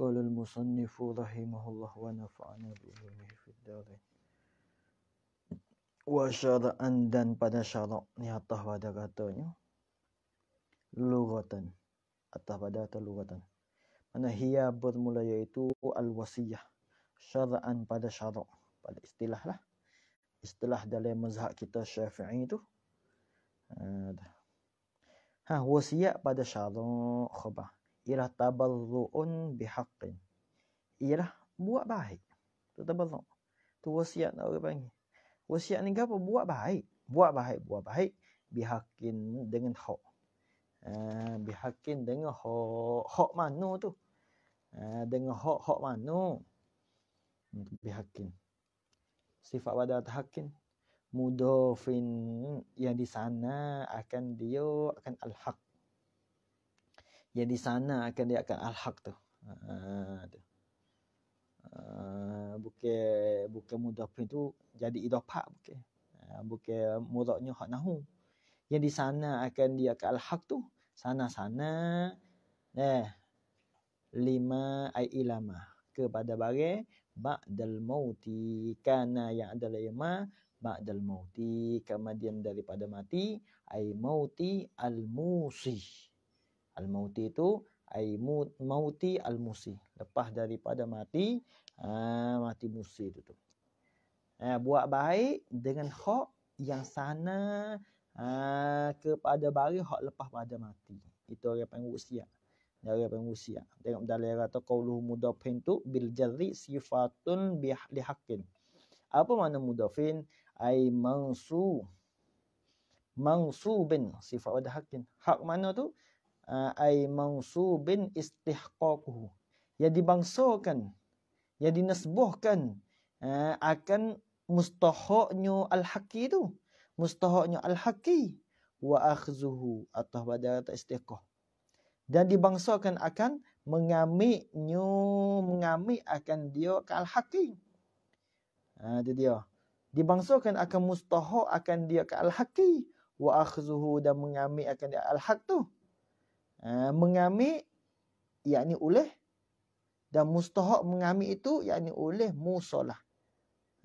قال المصنف رحمه الله ونفعنا بعلمه في الدارين wasyara'an dan pada syaraknya atas pada katanya lugatan atas pada atau lugatan mana hiya bermula iaitu al-wasiyah syara'an pada syarak pada istilah lah istilah dalam mazhab kita syafi'i tu ha wasiat pada syarak khabar ialah tabarru'un bihaqqin. Ialah buat baik. Tu tabarru. Tu wasiat orang panggil. Wasiat ni apa? Buat baik. Buat baik, buat baik bihaqqin dengan hak. Uh, bihaqqin dengan hak hak mana tu? Uh, dengan hak hak mana? Bihaqqin. Sifat pada tahqin mudofin yang di sana akan dia akan al-haq yang di sana akan dia akan al-haq tu. Ha, uh, bukan bukan mudah tu jadi idopak bukan. Uh, bukan mudahnya hak nahu. Yang di sana akan dia akan al-haq tu sana-sana eh lima ai ilama kepada bagi ba'dal mauti kana yang adalah ilma ba'dal mauti kemudian daripada mati ai mauti al-musih Al-mauti itu ai mauti al-musi. Lepas daripada mati, aa, ha, mati musi itu tu. Ha, buat baik dengan hak yang sana aa, ha, kepada bagi hak lepas pada mati. Itu orang panggil usia. Dia orang panggil usia. Tengok dalam ayat kata qawlu mudafin tu bil jarri sifatun bi haqqin. Apa makna mudafin? Ai mansu. Mansubin sifat pada haqqin. Hak mana tu? Ah, ai mansubin istihqaquhu ya dibangsakan ya dinasbuhkan ah, akan mustahaknya al-haqi tu mustahaknya al-haqi wa akhzuhu atau pada kata istihqaq dan dibangsakan akan mengambilnya mengambil akan dia ke al-haqi ha itu dia dibangsakan akan mustahak akan dia ke al-haqi wa akhzuhu dan mengambil akan dia al-haq tu Eh, mengambil yakni oleh dan mustahak mengambil itu yakni oleh musolah.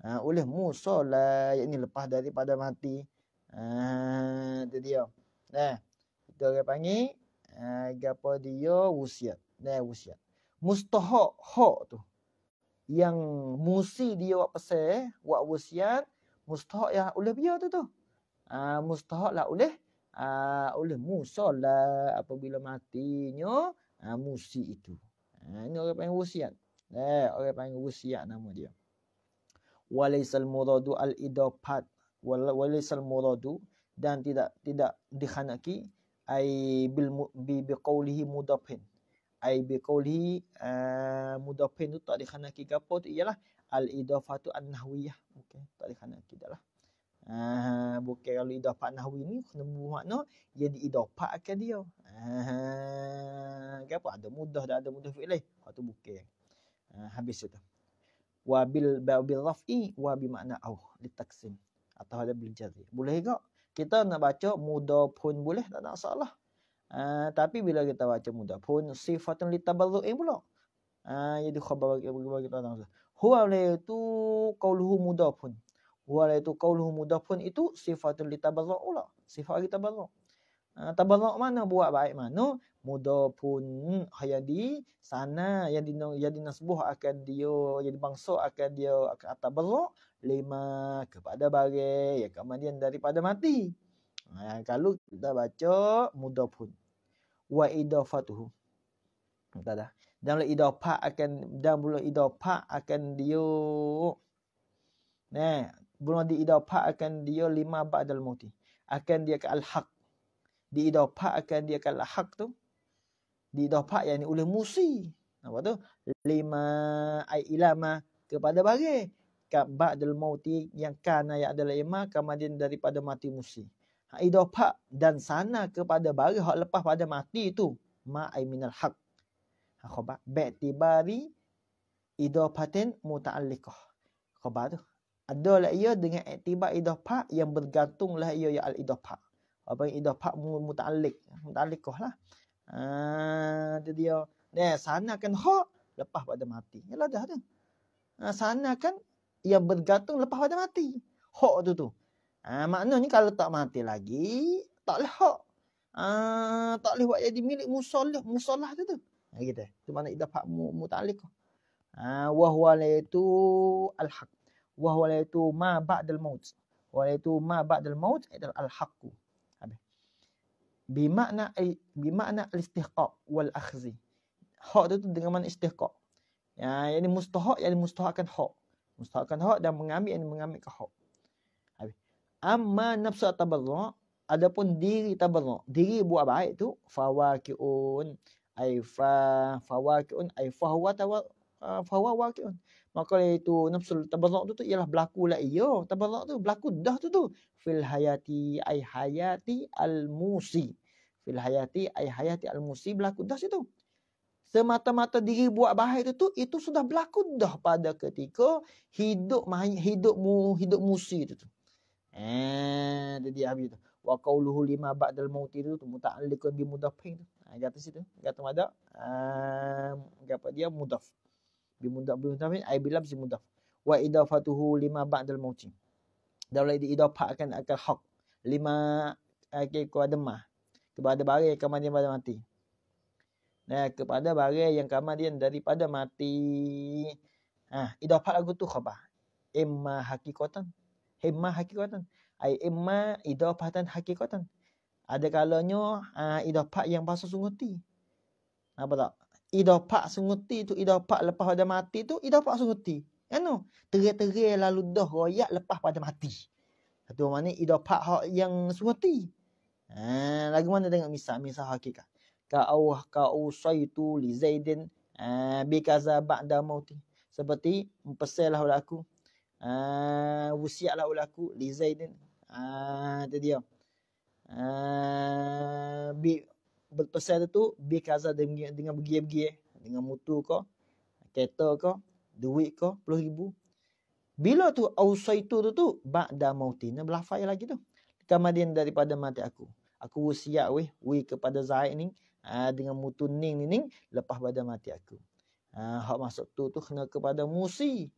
Uh, oleh musolah yakni lepas daripada mati. Ah uh, itu dia. Nah, kita orang panggil gapo dia wasiat. Nah, wasiat. Mustahak hak tu. Yang musi dia buat pesan, buat wasiat, mustahak ya oleh dia tu tu. Ah uh, mustahaklah oleh uh, oleh musola lah apabila matinya uh, Musi itu. Uh, ini orang panggil wasiat. Eh, orang panggil wasiat nama dia. Walaisal muradu al-idopat. Walaisal muradu dan tidak tidak dikhanaki ai bil bi bi qawlihi mudafin ai bi qawlihi mudafin tu tak dikhanaki gapo tu ialah al idafatu an nahwiyah okey tak dikhanaki dah lah Ah, bukan kalau idopak nahwi ni kena bermakna ia diidopak ke dia. Ah, gapo ada mudah dah ada mudah fi'il. Ha tu bukan. Ah, habis itu. Wa bil bil raf'i wa bi makna au litaksim atau ada bil jazri. Boleh gak? Kita nak baca mudah pun boleh tak ada masalah. Ah, tapi bila kita baca mudah pun sifatun litabarru'i pula. Ah, jadi khabar bagi bagi tak ada masalah. Huwa la tu qauluhu mudah pun walaitu qawluhu mudah pun itu sifatul litabarra'ula. Sifat kita ha, tabarra. Uh, tabarra' mana buat baik mana mudah pun hayat sana yang di yang dinasbuh akan dia yang dibangsa akan dia akan tabarra' lima kepada barang yang kemudian daripada mati. Ha, kalau kita baca mudah pun wa idafatuhu. Tak dah. Dan idafah akan dan bulu idafah akan dia Nah, belum diidapak akan dia lima ba'dal mauti. Akan dia ke al-haq. Diidapak akan dia ke al-haq tu. Diidapak yang ni oleh musi. Apa tu? Lima ay ilama kepada bagi. Ke dalam mauti yang kana yang adalah ima kemudian daripada mati musi. Ha, idapak dan sana kepada bagi hak lepas pada mati tu. Ma'ai minal haq. Ha, Khobat. Ba'tibari idapatin muta'alikah. Khabar tu adalah ia dengan aktibat idah yang bergantunglah ia ya al-idah Apa yang idah mutalik muta'alik. Muta'alikoh lah. Itu ah, dia. Dan sana kan hak lepas pada mati. lah dah tu. Ah, sana kan yang bergantung lepas pada mati. Hak tu tu. Ha, maknanya kalau tak mati lagi, tak boleh hak. Ha, tak boleh buat jadi milik musolah. Musolah tu tu. Ha, gitu. Itu mana idah pak muta'alikoh. Ha, Wahualaitu al-haq wa huwa laitu ma ba'dal maut wa laitu ma ba'dal maut ital al haqqu habis bimakna ay bimakna al istihqaq wal akhzi hak itu dengan makna istihqaq ya yani mustahak yani mustahakkan hak mustahakkan hak dan mengambil yang mengambil ke hak habis amma nafsu tabarru adapun diri tabarru diri buat baik tu fawaqiun ay fa fawaqiun ay fahuwa tawa ah, fawa waqiun Maka itu nafsul tabarruk tu, tu ialah berlaku lah iya. Tabarruk tu berlaku dah tu tu. Fil hayati ay hayati al musi. Fil hayati ay hayati al musi berlaku dah situ. Semata-mata diri buat bahaya itu tu itu sudah berlaku dah pada ketika hidup hidup mu hidup musi itu tu. Eh, jadi habis tu. Wa qauluhu lima ba'dal maut itu tu muta'alliqun bi mudaf tu. Ah, ha, kata situ, kata mada. Ah, eh, apa dia mudaf bimudaf bimudaf ni ai bilam simudaf wa idafatuhu lima ba'dal mauti dan oleh diidafakan akan hak lima akan kepada kepada barang yang kamar dia pada mati nah kepada barang yang kamar dia daripada mati ah ha, idafak lagu tu khabar imma hakikatan imma hakikatan ai imma idafatan hakikatan ada kalanya uh, idafak yang pasal sungguh ti apa tak idopak sunguti tu idopak lepas pada mati tu idopak sunguti ya no terer-terer lalu dah royak lepas pada mati satu mana idopak hak yang sunguti ha lagu mana tengok misal misal hakikat ka Allah ka usaitu li zaidin ha, bi kaza ba'da mauti seperti mempesailah oleh aku ha wasiatlah oleh aku li zaidin ha tadi dia ha, bi berpesan tu Biar kasar dengan, dengan bergi-bergi Dengan motor kau Kereta kau Duit kau Puluh ribu Bila tu Ausaitu tu tu Ba'da mautina Belafai lagi tu Kamadin daripada mati aku Aku siap weh we kepada Zaid ni ah, Dengan motor ning ni Lepas pada mati aku ha, Hak masuk tu tu Kena kepada Musi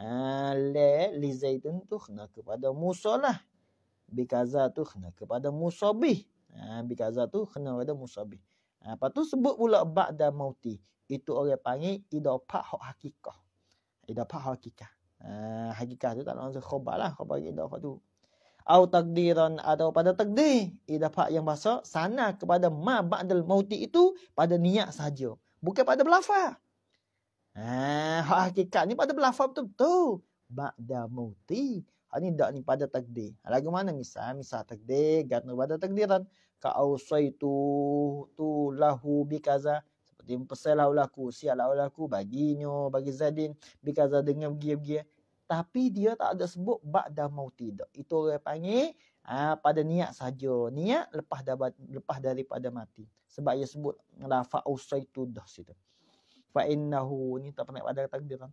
ha, Le Lizaitun tu Kena kepada Musa lah Bikaza tu kena kepada Musabih. Ha, ah, bila azab tu kena ada musabih. Ha, lepas tu sebut pula ba'da mauti. Itu orang panggil idopak hak hakikah. Idopak hak hakikah. Ha, hakikah tu tak nak langsung khobar lah. Khobar lagi idopak tu. Au takdiran atau pada takdir. Idopak yang bahasa sana kepada ma ba'dal mauti itu pada niat saja. Bukan pada belafa. Ha, hak hakikat ni pada belafa betul-betul. Ba'da mauti. Hal ini tidak ni pada takdir. Ha, lagu mana misal? Misal takdir. Gana pada takdiran. Ka'au saytu tu lahu bikaza. Seperti mempesailah ulaku. Siaplah ulaku. Baginyo, bagi Zadin. Bikaza dengan pergi-pergi. Tapi dia tak ada sebut dah mau tidak. Itu orang panggil ha, pada niat saja. Niat lepas da, lepas daripada mati. Sebab dia sebut la fa'u saytu dah situ. Fa'innahu. Ni tak pernah pada takdiran.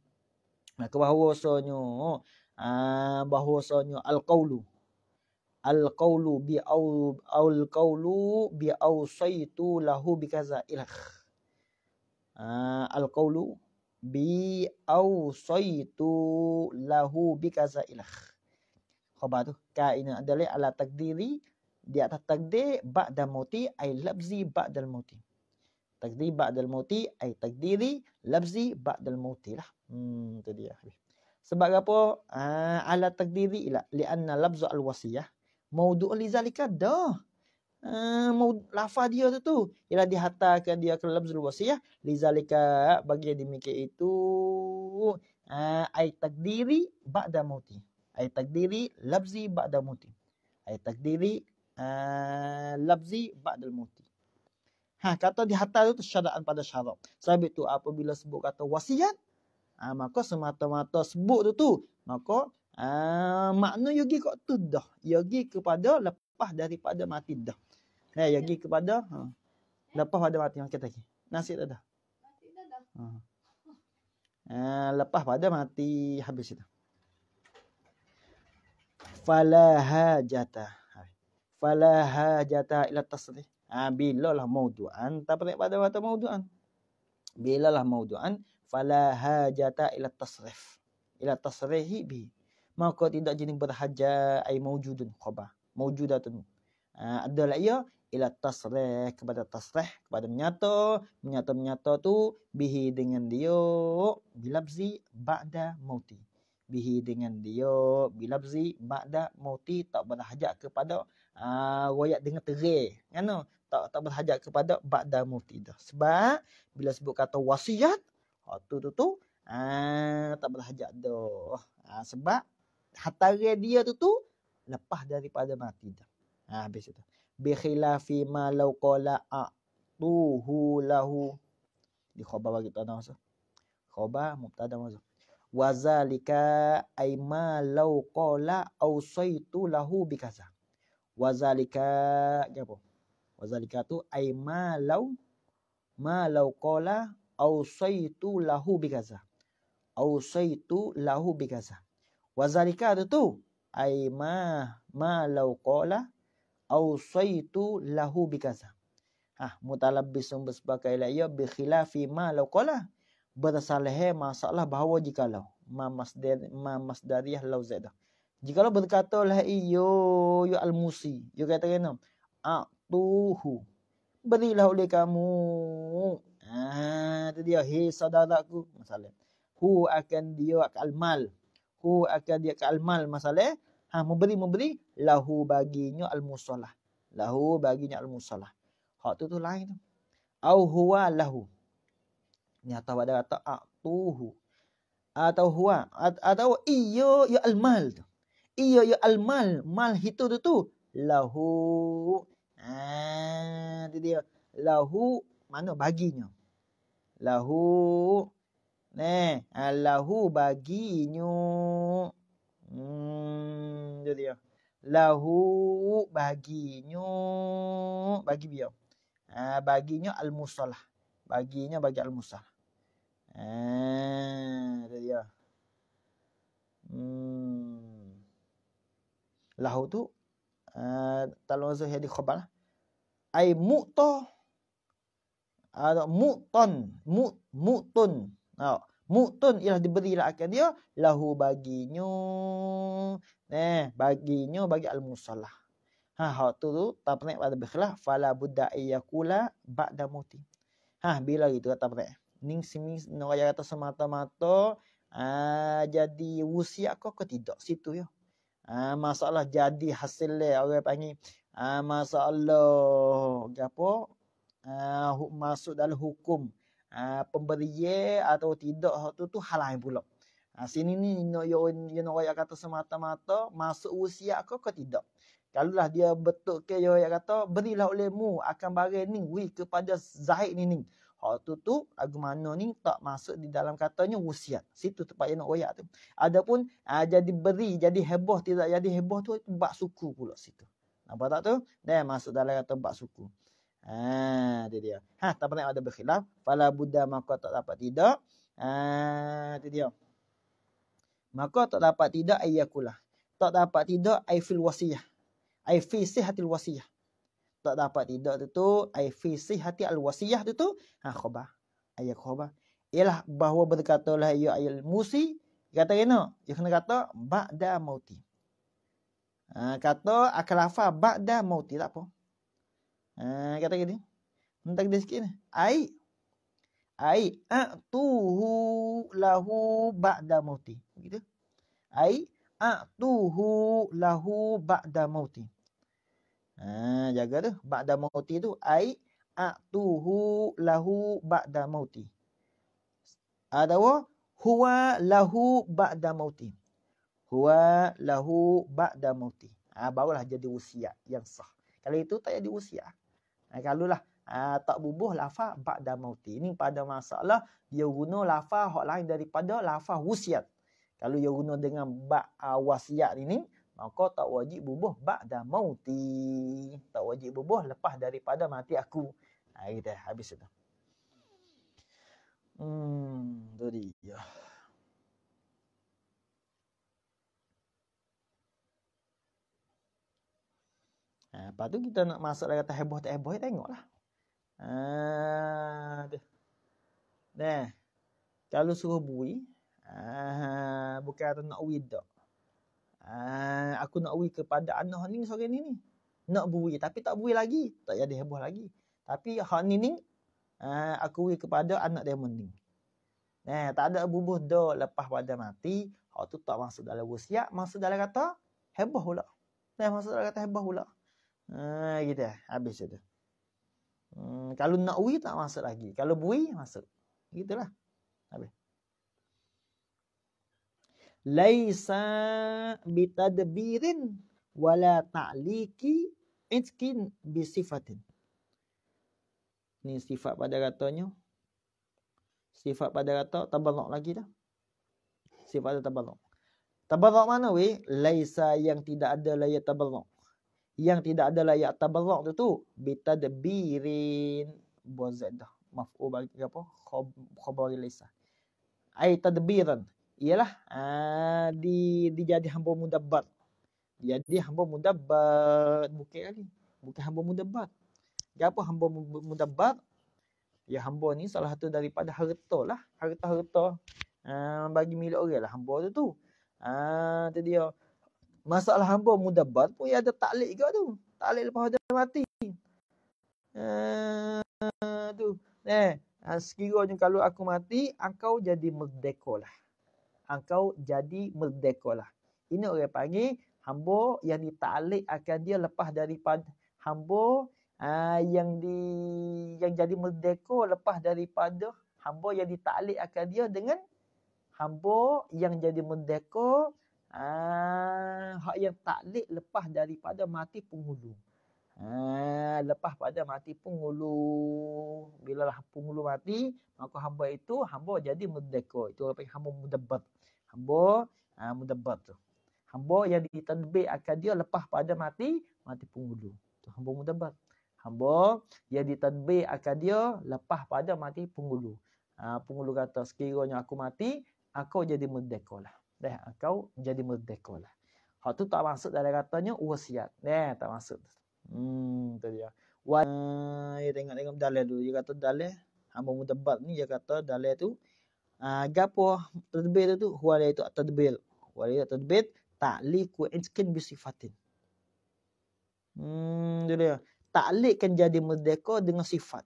Nah, kebahawasanya. Oh, Ah, bahwasanya al qaulu al qaulu bi au al qaulu bi au ausaitu lahu bi kaza ilah al qaulu bi au ausaitu lahu bi kaza ilah khabar tu ka ini adalah ala takdiri di atas takdir ba'da mauti ai labzi ba'da mauti takdir ba'da mauti ai takdiri labzi ba'da mauti lah hmm tu dia habis sebab apa? Uh, ala takdiri ila li'anna labzu al-wasiyah. Maudu lizalika dah. Ah, uh, lafa dia tu tu. Ialah dihatakan dia ke labzu al-wasiyah. Lizalika bagi demikian itu. Uh, ah, ay takdiri ba'da mauti. Ay takdiri labzi ba'da mauti. Ay takdiri uh, labzi ba'da mauti. Ha, kata dihatakan tu syaraan pada syarab. Sebab itu apabila sebut kata wasiat. Ha, maka semata-mata sebut tu tu. Maka ha, makna yogi kok tu dah. Yogi kepada lepas daripada mati dah. Eh, yogi ya. kepada ha, lepas pada mati. Maka tadi. Nasib dah dah. Ha. Ha, lepas pada mati habis itu. Fala hajata. Fala hajata ila tasrih. Ha, bila lah mauduan. Tak pada mata mauduan. Bila lah mauduan. Bila lah mauduan fala hajata ila tasrif ila tasrihi bi maka tidak jenis berhaja ai mawjudun khabar mawjudatun uh, adalah ia ila tasrih kepada tasrih kepada menyata menyata menyata tu bihi dengan dia bilabzi ba'da mauti bihi dengan dia bilabzi ba'da mauti tak berhaja kepada uh, ha, royak dengan terih kan tak tak berhaja kepada ba'da mauti dah sebab bila sebut kata wasiat Oh, tu tu tu. Ah, tak boleh hajat dah. Ah, sebab hatari dia tu tu lepas daripada mati dah. Ah, habis itu. Bi khilafi ma law qala tuhu lahu. Di khabar bagi tanda masa. Khabar mubtada masa. Wa zalika ay ma law qala awsaitu lahu bi kaza. Wa zalika apa? Wa zalika tu ay ma law ma law qala Ausaitu lahu bigazah. Ausaitu lahu bigazah. Wazalika ada tu. Ay ma ma lau qala ausaitu lahu bigazah. Ah, ha, mutalabbis sumber sebagai la ya bi khilafi ma lau qala. Berasalah masalah bahawa jika ma masdar ma masdariyah lau zaidah. Jikalau berkata lah iyo yu ya almusi. Yu kata kena. Atuhu. Berilah oleh kamu. Ah tu dia hi saudaraku masalah hu akan dia akal mal hu akan dia akal mal masalah ha memberi memberi lahu baginya al musalah lahu baginya al musalah hak tu tu lain tu au huwa lahu nyata pada kata atuhu atau huwa atau iyo ya al ya mal tu iyo ya al mal mal itu tu tu lahu ah dia lahu mana baginya lahu ne lahu baginyo hmm jadi ya lahu baginyo bagi dia ah ha, baginyo al musalah baginya bagi al musalah eh ha, jadi ya hmm lahu tu eh talon talawazu hadi khabar lah. ai mu'tah ada ah, mutun mut mutun oh. mutun ialah diberilah akan dia lahu baginyo eh baginyo bagi al musallah ha hak tu tu tak pernah pada berkhilaf fala budda yaqula ba'da muti ha bila gitu tak pernah ning simi noraya kata semata-mata ah jadi usia kau ke tidak situ yo ah masalah jadi hasil le orang panggil ah masalah gapo uh, masuk dalam hukum uh, ah, pemberian atau tidak tu tu hal lain pula. Ha, sini ni no yo yo no yang kata semata-mata masuk usia ke ke tidak. Kalau lah dia betul ke yo yang kata berilah olehmu akan bagi ni wi kepada Zahid ni ni. Ha tu tu agamana ni tak masuk di dalam katanya usia. Situ tempat yang nak royak tu. Adapun ha, jadi beri jadi heboh tidak jadi heboh tu bab suku pula situ. Nampak tak tu? Dan masuk dalam kata bab suku. Ha dia dia. Ha tak pernah ada berkhilaf, fala Buddha maka tak dapat tidak. Ha dia dia. Maka tak dapat tidak ayyakulah. Tak dapat tidak ai fil wasiyah. Ai fi sihatil wasiyah. Tak dapat tidak tu tu ai fi sihati al wasiyah tu tu ha khabar. Ayat khabar. Ialah bahawa berkatalah ya ayyul musi kata kena ya kena kata ba'da mauti. Ha, kata akhlafa ba'da mauti tak apa. Eh, kata gini. Muntak dia sikit ni. Ai. Ai atuhu lahu ba'da mauti. Begitu. Ai atuhu lahu ba'da mauti. Ha, jaga tu. Ba'da mauti tu. Ai atuhu lahu ba'da mauti. Ada wa huwa lahu ba'da mauti. Huwa lahu ba'da mauti. Ha, barulah jadi usia yang sah. Kalau itu tak jadi usia. Ha, kalau lah uh, tak bubuh lafaz ba'da mauti. Ini pada masalah dia guna lafaz hak lain daripada lafaz wasiat. Kalau dia guna dengan ba' uh, wasiat ini maka tak wajib bubuh ba'da mauti. Tak wajib bubuh lepas daripada mati aku. Ha, ah, kita habis itu. Hmm, tu dia. Ha, lepas tu kita nak masuk dah kata heboh tak heboh, tengoklah. Ha, tu. Nah, kalau suruh bui, ha, bukan tu nak ui tak. Ha, aku nak ui kepada anak ni sore ni ni. Nak bui tapi tak bui lagi. Tak jadi heboh lagi. Tapi hak ni ni, ha, aku ui kepada anak dia mending. Nah, tak ada bubuh dah lepas pada mati. Hak tu tak masuk dalam usia. Masuk dalam kata heboh pula. Nah, masuk dalam kata heboh pula. Ah, gitu lah. habis itu. Hmm, kalau nak ui tak masuk lagi. Kalau bui masuk. Gitulah. Habis. Laisa bitadbirin wala ta'liki itkin bisifatin. Ni sifat pada katanya. Sifat pada kata tabarruk lagi dah. Sifat pada tabarruk. Tabarruk mana we Laisa yang tidak ada layak tabarruk yang tidak ada layak tabarrak tu tu bita de birin dah maf'u bagi apa khabar laisa ai tadbiran ialah ah, di dijadi hamba mudabbar jadi hamba mudabbar bukan kali bukan hamba mudabbar ya apa hamba mudabbar ya hamba ni salah satu daripada harta lah harta-harta ah, bagi milik orang lah hamba tu tu Ah, tu dia masalah hamba mudabbar pun ia ada taklik juga tu. Taklik lepas dia mati. Uh, tu. Eh, ah, sekiranya kalau aku mati, engkau jadi merdeka lah. Engkau jadi merdeka lah. Ini orang panggil hamba yang ditaklik akan dia lepas daripada hamba uh, yang di yang jadi merdeka lepas daripada hamba yang ditaklik akan dia dengan hamba yang jadi merdeka Ah, hak yang taklik lepas daripada mati penghulu. Ah, lepas pada mati penghulu. Bila lah penghulu mati, maka hamba itu, hamba jadi merdeka. Itu orang panggil hamba mudabat. Hamba ha, ah, mudabat tu. Hamba yang ditadbir akan dia lepas pada mati, mati penghulu. Itu hamba mudabat. Hamba yang ditadbir akan dia lepas pada mati penghulu. Ha, penghulu kata, sekiranya aku mati, aku jadi merdeka lah dah engkau jadi merdeka lah. Hak tu tak masuk dalam katanya wasiat. Nah, tak masuk. Hmm, tu dia. Wa ya tengok-tengok dalil dulu. Dia kata dalil hamba mudabbat ni dia kata dalil tu ah uh, gapo tadbir tu huwa itu tadbir. Huwa itu tadbir ta'liqu itkin bi sifatin. Hmm, tu dia. kan jadi merdeka dengan sifat.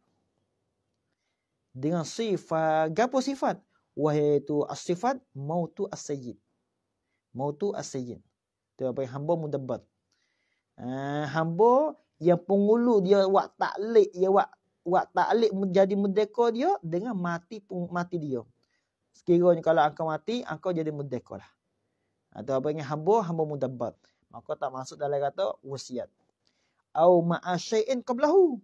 Dengan sifat, gapo sifat? Wahai itu as-sifat mautu as-sayyid. Mautu as-sayyid. Itu apa hamba mudabbat. Uh, ah, hamba yang pengulu dia wak taklik dia wak wak taklik menjadi merdeka dia dengan mati pun, mati dia. Sekiranya kalau engkau mati, engkau jadi merdeka lah. Atau ah, apa yang hamba hamba mudabbat. Maka tak masuk dalam kata wasiat. Au ma'asyain qablahu.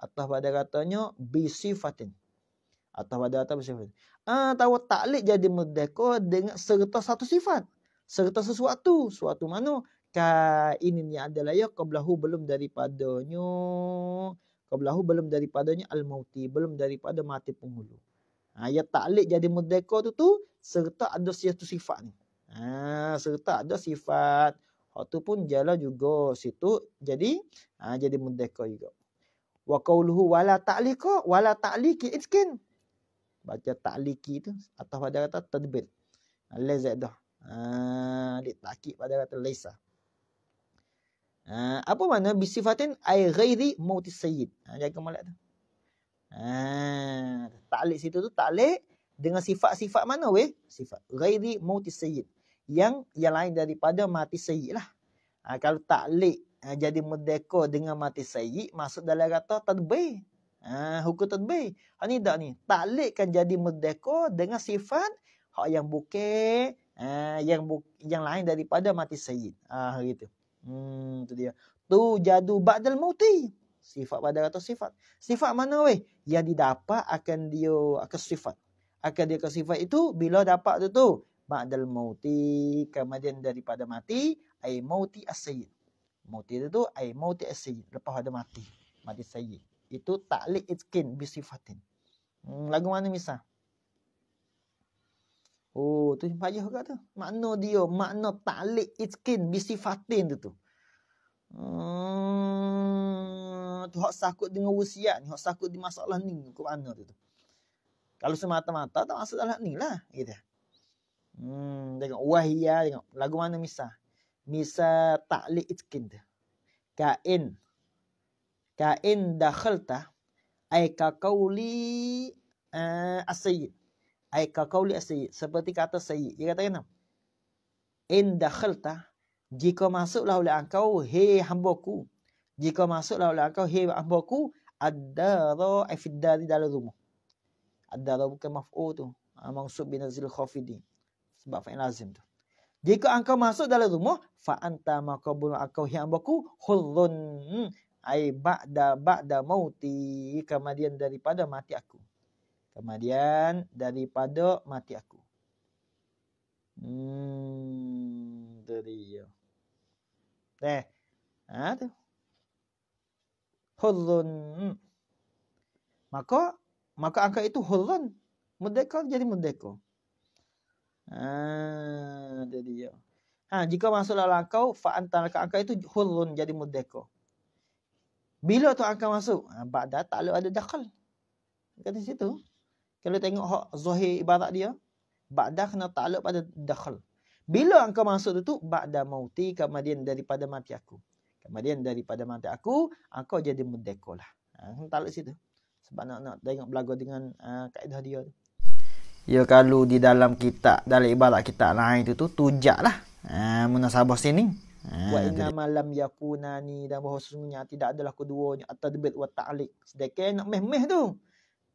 Atau pada katanya bi Atau pada kata bi sifatin. Ah, tahu taklik jadi merdeka dengan serta satu sifat serta sesuatu suatu mana ka ini ni adalah ya qablahu belum daripadanya qablahu belum daripadanya al mauti belum daripada mati penghulu ha ya taklid jadi merdeka tu tu serta ada satu sifat ni ha serta ada sifat hak tu pun jala juga situ jadi ha jadi merdeka juga wa qauluhu wala ta'liq wala ta'liqi itskin baca ta'liqi tu atau pada kata tadbir ha, lazat dah Ah, dia takik pada kata laisa. Lah. Ah, apa makna bisifatin ay ghairi mautis sayyid? Ah, jaga malak tu. Ah, taklik situ tu taklik dengan sifat-sifat mana weh? Sifat ghairi mautis sayyid. Yang yang lain daripada mati sayyid lah. Ah, kalau taklik ah, jadi merdeka dengan mati sayyid masuk dalam kata tadbir. Ah, hukum tadbir. Ha ah, ni dak ni. Taklik kan jadi merdeka dengan sifat hak yang bukan Eh, yang buk yang lain daripada mati syahid. Ah uh, gitu. Hmm tu dia. Tu jadu badal mauti. Sifat badal atau sifat? Sifat mana weh? Yang didapat akan dia akan sifat. Akan dia ke sifat itu bila dapat tu tu badal mauti kemudian daripada mati ai mauti as-sayyid. Mauti itu tu ai mauti as-sayyid lepas ada mati. Mati sayyid. Itu taklik itkin bisifatin. Hmm, lagu mana misal? Oh, tu payah juga tu. Makna dia, makna ta'liq itkin bisifatin tu tu. Hmm, tu hak sakut dengan usia ni, hak sakut di masalah ni, ke mana tu tu. Kalau semata-mata tak masuk dalam ni lah, gitu. Hmm, tengok wahia, tengok lagu mana misa? Misa ta'liq itkin tu. Kain. Kain dakhalta. Aika kauli uh, eh, asyid ai kaqauli sayyid seperti kata sayyid dia kata kena in dakhalta jika masuklah oleh engkau hei hamba-ku jika masuklah oleh engkau hei hamba-ku ad-dara afidari dalam rumah ad-dara bukan maf'ul tu ha, maksud bin azil khafidi sebab fa'il lazim tu jika engkau masuk dalam rumah fa anta maqbul engkau hei hamba-ku khullun hmm. ai ba'da ba'da mauti kemudian daripada mati aku Kemudian daripada mati aku. Hmm, tu dia. Eh, ha tu. Hulun. Maka, maka angka itu hulun. Merdeka jadi merdeka. Ah, tu dia. Ha, jika masuklah dalam angka, fa'antan angka itu hulun jadi merdeka. Bila tu angka masuk? Ha, Ba'dah tak ada dakal. Kata situ. Hmm. Kalau tengok hak zahir ibarat dia, ba'dah kena ta'alluq pada dakhal. Bila engkau masuk tu, ba'da mauti kemudian daripada mati aku. Kemudian daripada mati aku, engkau jadi merdeka lah. Ha, ta'alluq situ. Sebab nak, nak tengok belagu dengan uh, kaedah dia tu. Ya kalau di dalam kitab, dalam ibarat kitab lain tu tu, tujak lah. Uh, munasabah sini. Ha, wa inna malam yakunani dan bahawa sesungguhnya tidak adalah keduanya atau debit wa ta'alik. Sedekah nak meh-meh tu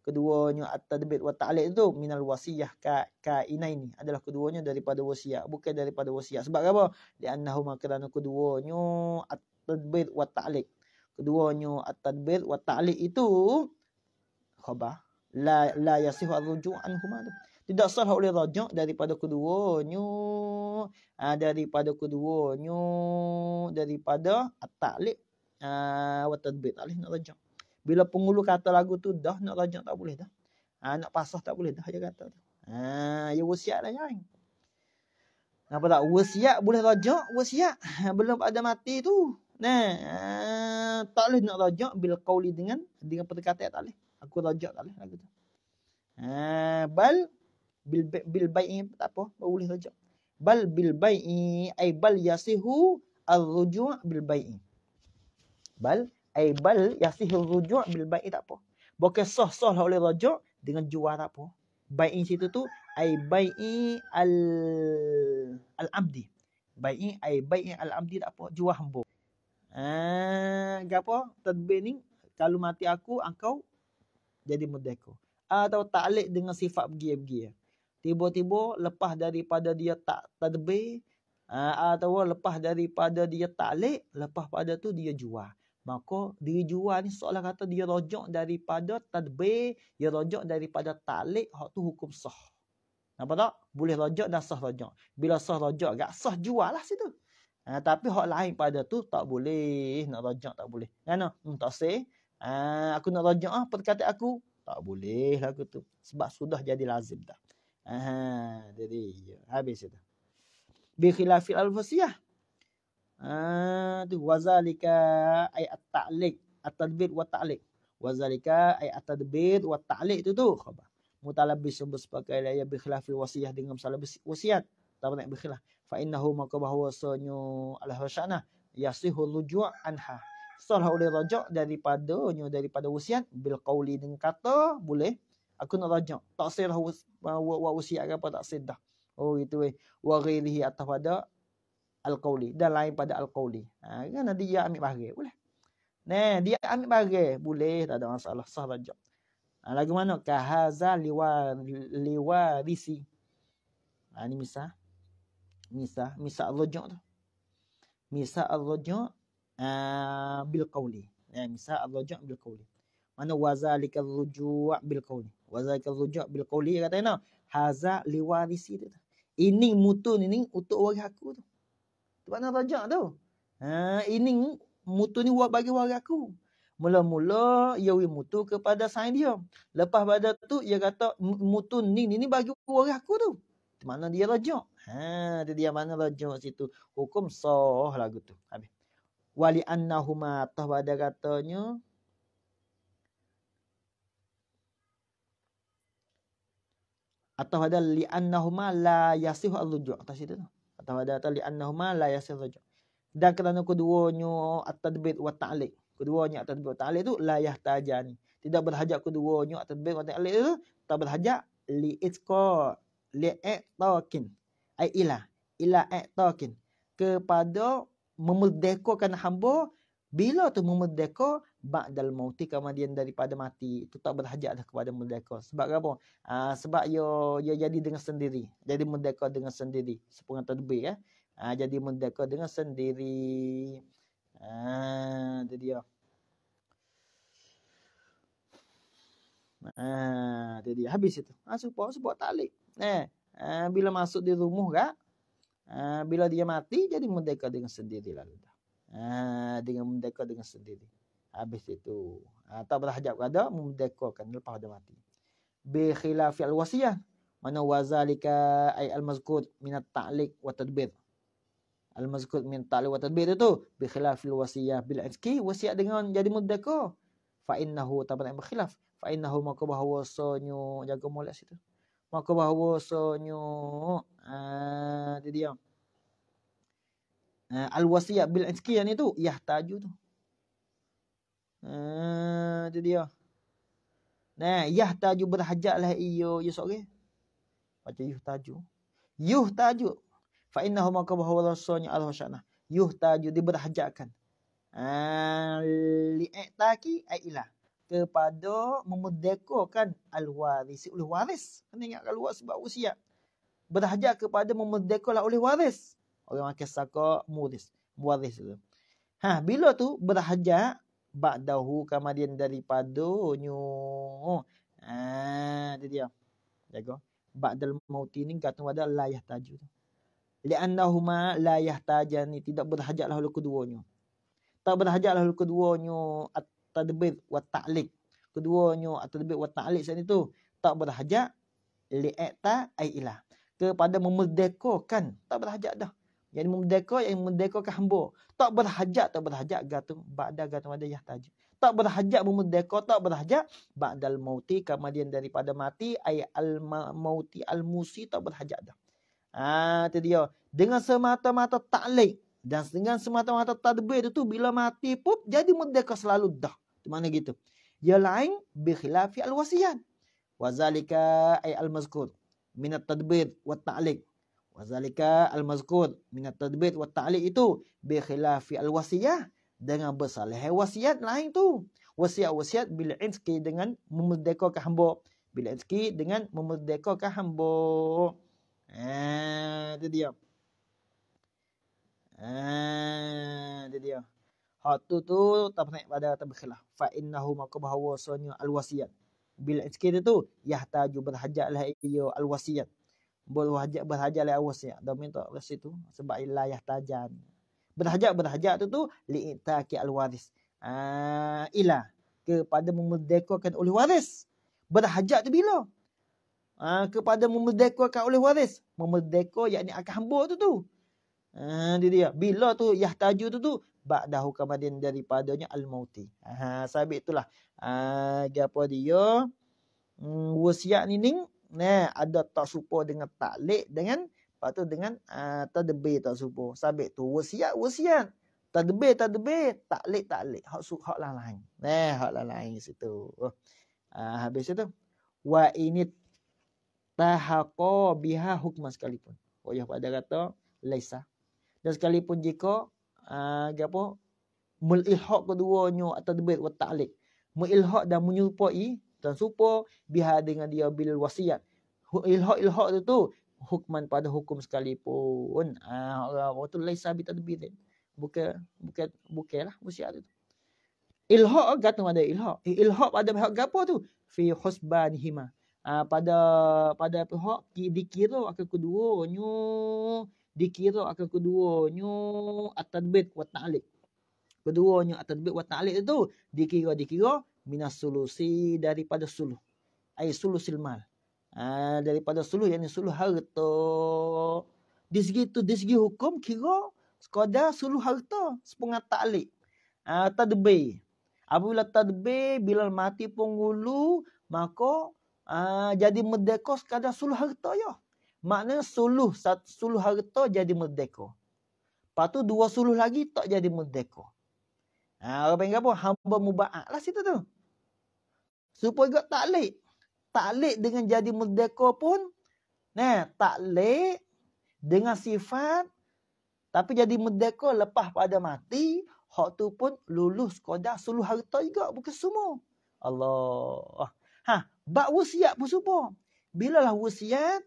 keduanya at-tadbir wa ta'liq itu minal wasiyah ka kainaini adalah keduanya daripada wasiat bukan daripada wasiat sebab apa li'annahuma kerana keduanya at-tadbir wa ta'liq keduanya at-tadbir wa ta'liq itu khabar la la yasihu ar-ruju'an huma tidak sah oleh rajuk daripada keduanya ha, daripada keduanya daripada at-ta'liq ha, wa tadbir alih nak rajuk bila penghulu kata lagu tu dah nak rajak tak boleh dah. Ha, nak pasah tak boleh dah dia kata tu. Ha, ya wasiat lah yang. Kenapa tak? Wasiat boleh rajak, wasiat. Ha, belum ada mati tu. Nah, ha, tak boleh nak rajak bila kauli dengan dengan perkataan tak boleh. Aku rajak tak boleh lagu tu. Ha, bal bil bil bai tak apa, boleh rajak. Bal bil bai ai bal yasihu ar-ruju' bil bai. Bal ai bal yasih rujuk bil bai tak apa. Bukan sah-sah lah boleh rujuk dengan jual tak apa. Bai situ tu ai bai al al abdi. Bai ai bai al abdi tak apa jual hamba. Ah, gapo? Tadbir ni kalau mati aku engkau jadi merdeka. Atau taklik dengan sifat pergi-pergi. Tiba-tiba lepas daripada dia tak tadbir, Uh, atau lepas daripada dia taklik lepas pada tu dia jual Maka diri jual ni seolah kata dia rojok daripada tadbe, dia rojok daripada talik, hak tu hukum sah. Nampak tak? Boleh rojok dan sah rojok. Bila sah rojok, tak sah jual lah situ. Ha, tapi hak lain pada tu tak boleh nak rojok tak boleh. Kenapa? Hmm, tak say. Ha, aku nak rojok ah, perkataan aku. Tak boleh lah aku tu. Sebab sudah jadi lazim dah. Ha, jadi habis itu. Bikhilafil al-fasiyah. Ah, tu wazalika ay at-ta'liq at-tadbir wa ta'liq wazalika ay at-tadbir wa ta'liq tu tu khabar mutalabbis bi sebagai la ya, bi khilaf wasiyah dengan salah wasiat tak nak berkhilaf fa innahu maka bahwasanya alah hasanah yasihu rujua anha salah oleh rajak daripada nyu daripada wasiat bil qauli dengan kata boleh aku nak rajak tak sahlah wasiat apa tak sedah oh itu we wa ghairihi atafada al-qauli dan lain pada al-qauli. Ha kan nanti dia ambil bahagian boleh. Nah, dia ambil bahagian boleh tak ada masalah sah rajab. Ha lagu mana ka haza liwa liwa risi. Ha ni misa, misa misal al-rujuk tu. misa al-rujuk uh, ha, bil qauli. Ya misal al-rujuk bil qauli. Mana wazalika rujuk bil qauli. Wazalika rujuk bil qauli kata kena. Haza liwa risi tu. Ini mutun ini untuk waris aku tu. Tempat nak rajak tu. Ha, ini mutu ni buat bagi warga aku. Mula-mula ia mutu kepada sain dia. Lepas pada tu ia kata mutu ni ni, ni bagi warga aku tu. Di mana dia rajak. Ha, dia, dia mana rajak situ. Hukum soh lagu tu. Habis. Wali annahuma tah pada katanya. Atau ada li la yasihu al-rujuk. Atas situ tu atau ada tali annahu ma la yasil rajul dan kerana keduanya at-tadbir wa ta'liq keduanya at-tadbir wa ta'liq tu la yahtajani tidak berhajat keduanya at-tadbir wa ta'liq itu, tak berhajat li itqa li i'taqin ai ila ila i'taqin kepada memerdekakan hamba bila tu memerdekakan ba'dal mauti kemudian daripada mati itu tak berhajat dah kepada merdeka sebab apa uh, sebab yo yo jadi dengan sendiri jadi merdeka dengan sendiri sepengetahuan tadbir ya uh, eh. ah, jadi merdeka dengan sendiri ah uh, dia ah uh, dia habis itu masuk pau sebab talik eh uh, bila masuk di rumah ga? uh, bila dia mati jadi merdeka dengan sendiri lalu Ah, uh, dengan merdeka dengan sendiri habis itu atau ah, berhajab kepada memdekorkan lepas dia mati bi khilafi al wasiyah mana wazalika ay al mazkur min at ta'liq wa tadbir al mazkur min ta'liq wa tadbir itu bi khilafi al wasiyah bil ifki wasiat dengan jadi mudekor fa innahu tabana bi khilaf fa innahu maka bahwasanya jaga molek situ maka bahwasanya uh, ah, dia dia ah, al wasiyah bil ifki yang itu yahtaju tu Ah, tu dia. Nah, yah taju berhajatlah iyo yo sore. Baca yuh taju. Yuh taju. Fa innahu maka bahwa rasulnya Allah syana. Yuh taju diberhajatkan. Ah, li'taki taki ila kepada memerdekakan al-waris oleh waris. Kena ingat kalau luar sebab usia. Berhajat kepada memerdekakan oleh waris. Orang makan saka muris. Waris tu. Ha, bila tu berhajat ba'dahu kamadian daripadonyo. Ah, ha, dia dia. Jago. Ba'dal mauti ni kata pada layah taju tu. Li'annahuma layah ni tidak berhajatlah oleh keduanya. Tak berhajatlah oleh keduanya at-tadbir wa ta'liq. Keduanya at-tadbir wa ta'liq sini tu tak berhajat li'ta ai ilah. Kepada memerdekakan tak berhajat dah yang merdeka yang merdekakan hamba tak berhajat tak berhajat gantung ba'da gantung ada yah taj tak berhajat memerdeka tak berhajat ba'dal mauti kemudian daripada mati ay al mauti al musi tak berhajat dah ah ha, dia dengan semata-mata taklik dan dengan semata-mata tadbir itu tu bila mati pun jadi merdeka selalu dah Di mana gitu Yang lain bi khilafi al wasiyan wa zalika ay al mazkur Minat at tadbir wa at Wazalika al-mazkud minat tadbit wa ta'liq itu bi khilafi al-wasiyah dengan bersalah wasiat lain tu. Wasiat wasiat bil inski dengan memerdekakan hamba. Bil inski dengan memerdekakan hamba. Ah, itu dia. Ah, itu dia. Hak tu tu tak naik pada tak berkhilaf. Fa innahu maka bahawa sunnya al-wasiat. Bil inski itu yahtaju berhajatlah ia al-wasiat berhajat berhajat lai awas ya dah minta ke situ sebab ilayah tajan berhajat berhajat tu tu li'taki alwaris ah ila kepada memerdekakan oleh waris berhajat tu bila ah kepada memerdekakan oleh waris memerdeka yakni akan hamba tu tu ah dia dia bila tu yah taju tu tu ba'da hukamadin daripadanya al-mauti ah sabit itulah ah gapo dia Hmm, wasiat ni ning ne ada tak serupa dengan taklik dengan lepas dengan uh, tak serupa sabit tu wasiat wasiat tadbir tadbir taklik taklik hak suk hak lain ne hak lain-lain situ uh, habis itu wa ini tahaqqa biha hukum sekalipun oh ya pada kata laisa dan sekalipun jika uh, apa mulihok keduanya atau debit wa taklik mulihok dan menyerupai dan supo bihar dengan dia bil wasiat. Ilhak-ilhak tu tu hukuman pada hukum sekalipun. Ah Allah tu laisa bi tadbir. Buka buka bukalah wasiat tu. Ilhak kata ada ilhak. Ilhak pada eh, hak gapo tu? Fi husbanihima. Ah pada pada pihak dikira akan keduanya dikira akan keduanya at-tadbir wa ta'liq. Keduanya at-tadbir wa ta'liq itu dikira dikira minas sulusi daripada suluh. Ay suluh silmal. Ah ha, daripada suluh yang suluh harta. Di segi tu, di segi hukum kira sekada suluh harta sepengat taklik. Ah ha, tadbir. Apabila tadbir bila mati penghulu maka ah jadi merdeka sekada suluh harta ya. Maknanya suluh suluh harta jadi merdeka. Lepas tu dua suluh lagi tak jadi merdeka. Ha, orang panggil apa? Hamba muba'at lah situ tu supaya taklik taklik dengan jadi merdeka pun nah taklik dengan sifat tapi jadi merdeka lepas pada mati hak tu pun lulus qodah seluruh harta juga bukan semua Allah ha bab wasiat pun serupa bilalah wasiat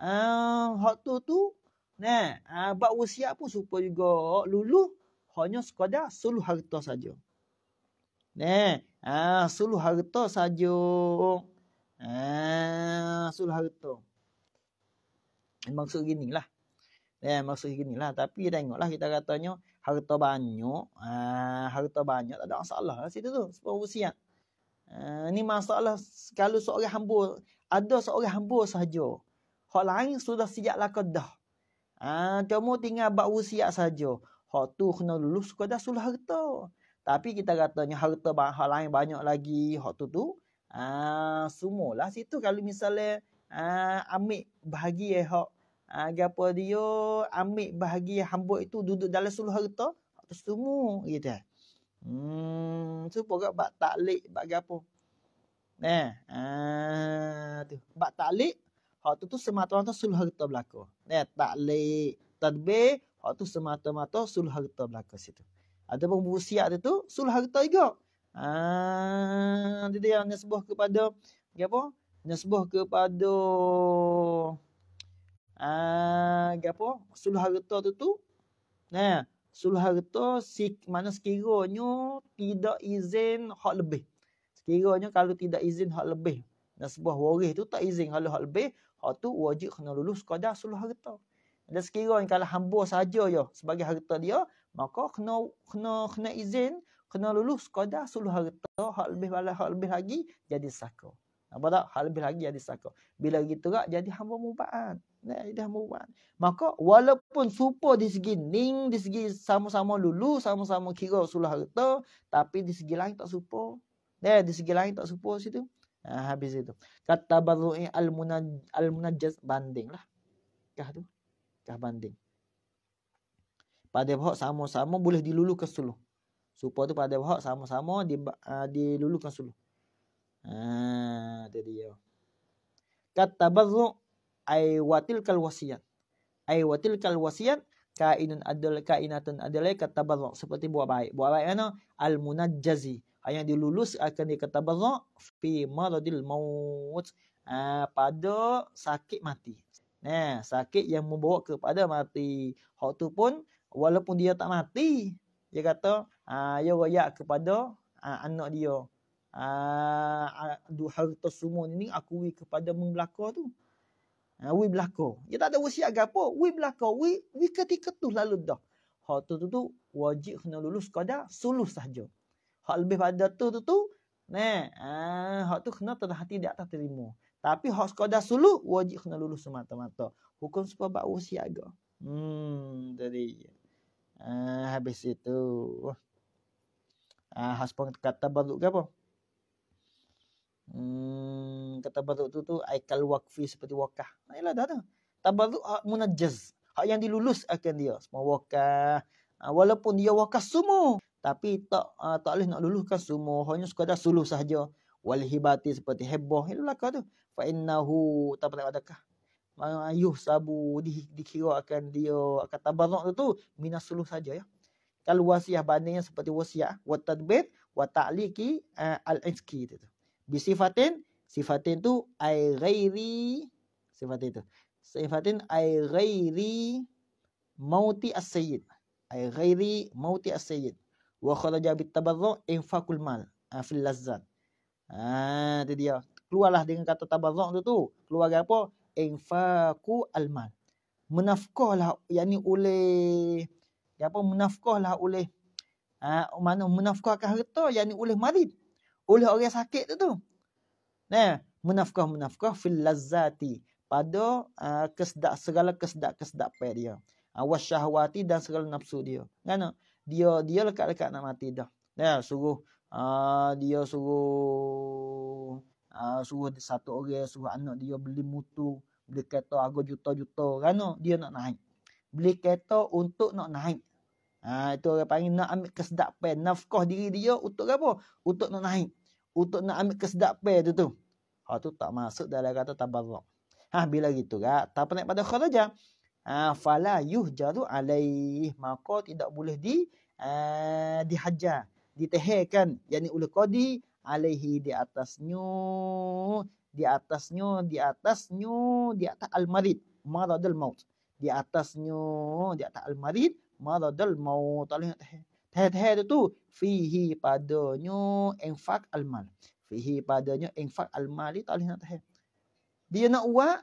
ah uh, hak tu tu nah uh, bab wasiat pun serupa juga lulus hanya sekadar seluruh harta saja ne ah ha, suluh harta saja ha, ah suluh harta maksud ginilah ne ya, maksud lah. tapi tengoklah kita katanya harta banyak ah harta banyak tak ada masalah lah situ tu sebab usia Uh, ni masalah kalau seorang hamba ada seorang hamba saja. Hak lain sudah sejak lakon dah. Ah cuma tinggal bab usia saja. Hak tu kena lulus kau dah sulah harta. Tapi kita katanya harta hal lain banyak lagi. Hak tu tu. Ah, semualah situ kalau misalnya ah, ambil bahagi eh hak. Ah, gapo dia ambil bahagi eh, hamba itu duduk dalam seluruh harta. Hak tu semua gitu. Eh. Hmm, supo gak bak taklik bak gapo. Nah, eh, ah tu. Bak taklik hak tu tu semata-mata seluruh harta belaka. Nah, eh, taklik tadbir hak tu semata-mata seluruh harta belaka situ ataupun wasiat dia tu sulh harta juga. Ha dia yang nasbah kepada dia apa? Nasbah kepada ha dia apa? Sulh harta tu tu. Nah, sulh harta si mana sekiranya tidak izin hak lebih. Sekiranya kalau tidak izin hak lebih. Nasbah waris tu tak izin kalau hak lebih, hak tu wajib kena lulus sekadar sulh harta. Dan sekiranya kalau hamba saja ya sebagai harta dia, maka kena kena kena izin kena lulus sekadar suluh harta hak lebih balas hak lebih lagi jadi saka apa tak hak lebih lagi jadi saka bila gitu tak jadi hamba mubaat nah jadi hamba mubaat maka walaupun supo di segi ning di segi sama-sama lulu sama-sama kira suluh harta tapi di segi lain tak supo nah di segi lain tak supo situ nah, habis itu kata baru ini al munajjaz banding lah kah tu kah banding pada bahok sama-sama boleh dilulukan seluruh. Supaya tu pada bahok sama-sama di uh, ah, dilulukan seluruh. Ah, tadi ya. Kata bazu Aywatil watil kal wasiat. kainun adal kainatan adalah kata bazu seperti buah baik. Buah baik mana? Al munajjazi. Ah, yang dilulus akan dikata bazu fi maladil maut. Ah, pada sakit mati. Nah, sakit yang membawa kepada mati. Hak tu pun walaupun dia tak mati dia kata uh, dia royak kepada uh, anak dia uh, harta semua ni aku wi kepada membelaka tu uh, wi belaka dia tak ada usia apa wi belaka wi wi ketika tu lalu dah hak tu tu tu wajib kena lulus sekadar sulus saja hak lebih pada tu tu tu Nah, ah, hak tu kena tanah hati dia tak terima. Tapi hak sekadar sulu wajib kena lulus semata-mata. Hukum sebab usia agak. Hmm, jadi. Uh, habis itu. Uh, ah, Haspong kata baru ke apa? Hmm, kata baru tu tu aikal wakfi seperti wakah. Ayolah ah, dah dah. Tabaruk hak munajaz. Hak yang dilulus akan dia. Semua wakah. Uh, walaupun dia wakah semua. Tapi tak uh, tak boleh nak luluhkan semua. Hanya sekadar suluh sahaja. Walhibati seperti heboh. Itu belakang tu. Fa'innahu tak pernah adakah ayuh sabu di, dikira akan dia akan tabarruk tu minas suluh saja ya. Kalau wasiah bandingnya seperti wasiah wa tadbir wa ta'liqi eh, al-iski tu. Bisifatin sifatin tu ai ghairi sifat itu. Sifatin ai ghairi mauti as-sayyid. Ai ghairi mauti as-sayyid. Wa kharaja bit tabarruk infaqul mal uh, eh, fil lazzat. Ah, ha, dia. Keluarlah dengan kata tabarruk tu tu. Keluar apa? infaqu almal menafkahlah yakni oleh ya apa menafkahlah oleh ah ha, mana menafkahkan harta yakni oleh marid oleh orang sakit tu tu nah menafkah menafkah fil lazzati pada uh, kesedak segala kesedak kesedak pay dia uh, wasyahwati dan segala nafsu dia kan dia dia lekat-lekat nak mati dah nah suruh uh, dia suruh uh, suruh satu orang suruh anak dia beli motor beli kereta harga juta-juta kerana dia nak naik. Beli kereta untuk nak naik. Ha, itu orang panggil nak ambil kesedapan. Nafkah diri dia untuk apa? Untuk nak naik. Untuk nak ambil kesedapan itu tu. Ha, tu tak masuk dalam kata tabarok. Ha, bila gitu kan? Tak pernah pada kharaja. Ha, fala yuh jaru alaih. Maka tidak boleh di uh, dihajar. Ditehekan. Yang ni ulu kodi alaihi di atasnya di atasnya di atasnya di atas al-marid maradul maut di atasnya di atas al-marid maradul maut alih teh teh itu fihi padanya infak al-mal fihi padanya infak al-mal itu alih teh dia nak uak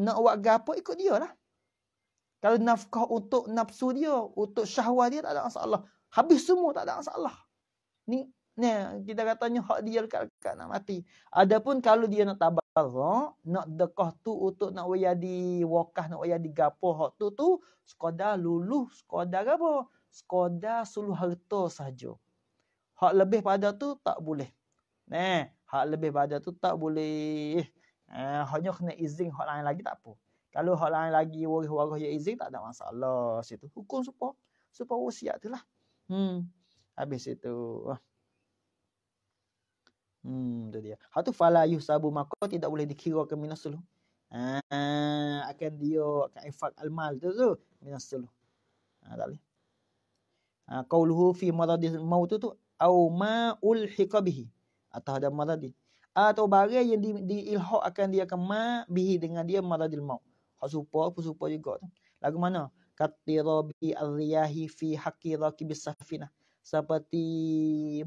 nak uak gapo ikut dia lah kalau nafkah untuk nafsu dia untuk syahwat dia tak ada masalah habis semua tak ada masalah ni Ya, kita katanya hak dia dekat, dekat nak mati. Adapun kalau dia nak tabarruk, nak dekah tu untuk nak waya di wakah, nak waya di gapo hak tu tu, sekadar luluh, sekadar apa? Sekadar suluh harta sahaja. Hak lebih pada tu tak boleh. Nah, hak lebih pada tu tak boleh. Eh, hanya kena izin hak lain lagi tak apa. Kalau hak lain lagi waris-waris yang izin tak ada masalah situ. Hukum supaya supaya wasiat tu lah. Hmm. Habis itu. Hmm, tu dia. Ha tu fala yusabu makro tidak boleh dikira ke minus dulu. Ha, akan dia akan efak almal tu tu. Minus dulu. Ha, tak boleh. Ha, Kauluhu fi maradis maut tu tu. Au ma ulhiqa bihi. Atau ada maradis. Atau barang yang di, diilhaq akan dia akan ma bihi dengan dia maradil maut. Ha supa, pun supa juga tu. Lagu mana? Katira bi al-riyahi fi haqqi rakibis safinah. Seperti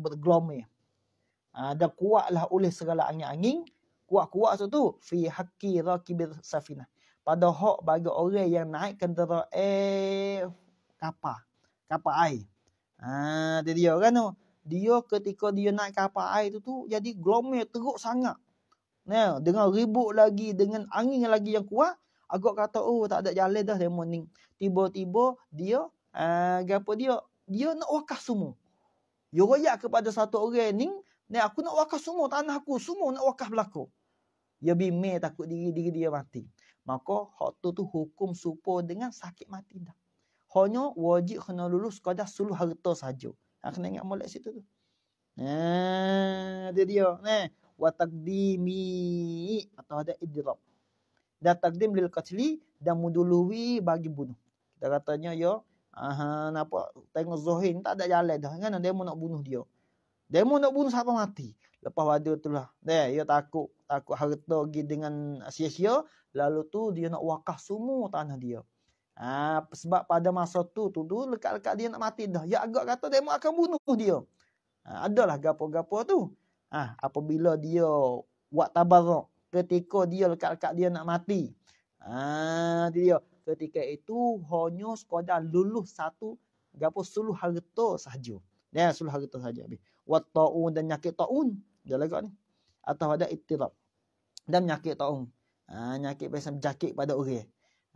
bergelombang dan kuatlah oleh segala angin-angin kuat-kuat satu tu fi haqqi raqibil safina pada hak bagi orang yang naik kendera eh kapal kapal air ha dia dia kan tu dia ketika dia naik kapal air tu tu jadi gelombang teruk sangat ya, dengan ribut lagi dengan angin lagi yang kuat agak kata oh tak ada jalan dah demo ni tiba-tiba dia uh, apa dia dia nak wakaf semua dia royak kepada satu orang ni Ni aku nak wakaf semua tanah aku, semua nak wakaf belako. Ya bimeh takut diri-diri dia mati. Maka hak tu tu hukum supo dengan sakit mati dah. Hanya wajib kena lulus kada seluruh harta saja. Ha kena ingat molek situ tu. Nah, ha, dia dia. Nah, ha, wa taqdimi atau ada idrab. Dan takdim lil qatli dan mudului bagi bunuh. Dia katanya ya, aha napa tengok zohin tak ada jalan dah. Kan dia mau nak bunuh dia. Demo nak bunuh siapa mati. Lepas wadah tu lah. Eh, dia takut. Takut harta pergi dengan sia-sia. Lalu tu dia nak wakah semua tanah dia. Ha, sebab pada masa tu, tu tu lekat-lekat dia nak mati dah. Ya agak kata demo akan bunuh dia. Ha, adalah gapo-gapo tu. Ah, ha, apabila dia buat tabarok. Ketika dia lekat-lekat dia nak mati. Ah, ha, dia. Ketika itu hanya sekadar luluh satu gapo suluh harta sahaja. Dan ya, seluruh hari tu sahaja habis. taun dan nyakit taun. Dia lagu ni. Atau ada itirab. Dan nyakit taun. Ha, nyakit biasa, jakit pada orang.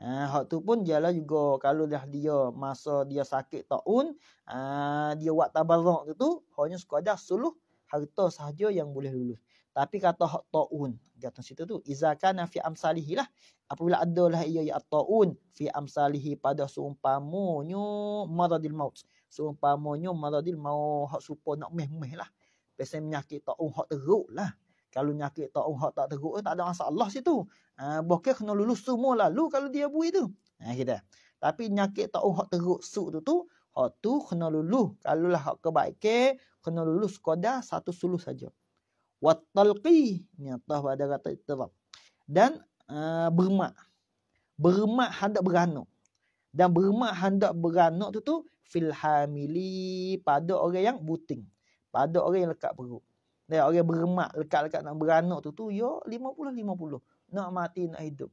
Ha, hak tu pun dia lah juga. Kalau dah dia masa dia sakit taun. Ha, dia buat tabarok tu tu. Hanya sekadar seluruh harta sahaja yang boleh lulus. Tapi kata ta'un. kata tengok situ tu. Iza kana fi amsalihi lah. Apabila adalah ia ya ta'un. Fi amsalihi pada sumpamunya maradil maut. Sumpamunya maradil maut. Hak supa nak meh-meh lah. Biasa menyakit ta'un hak teruk lah. Kalau nyakit ta'un hak tak teruk tak ada masalah situ. Ha, Bokeh kena lulus semua lalu kalau dia buih tu. Ha, kita. Tapi nyakit ta'un hak teruk suk tu tu. Hak tu kena lulus. Kalau lah hak kebaikan. Kena lulus sekadar satu suluh saja watalqi ni tah pada kata itraf dan uh, bermak bermak hendak beranak dan bermak hendak beranak tu tu filhamili pada orang yang buting pada orang yang lekat perut dan orang bermak lekat-lekat nak beranak tu tu yo ya, lima puluh nak mati nak hidup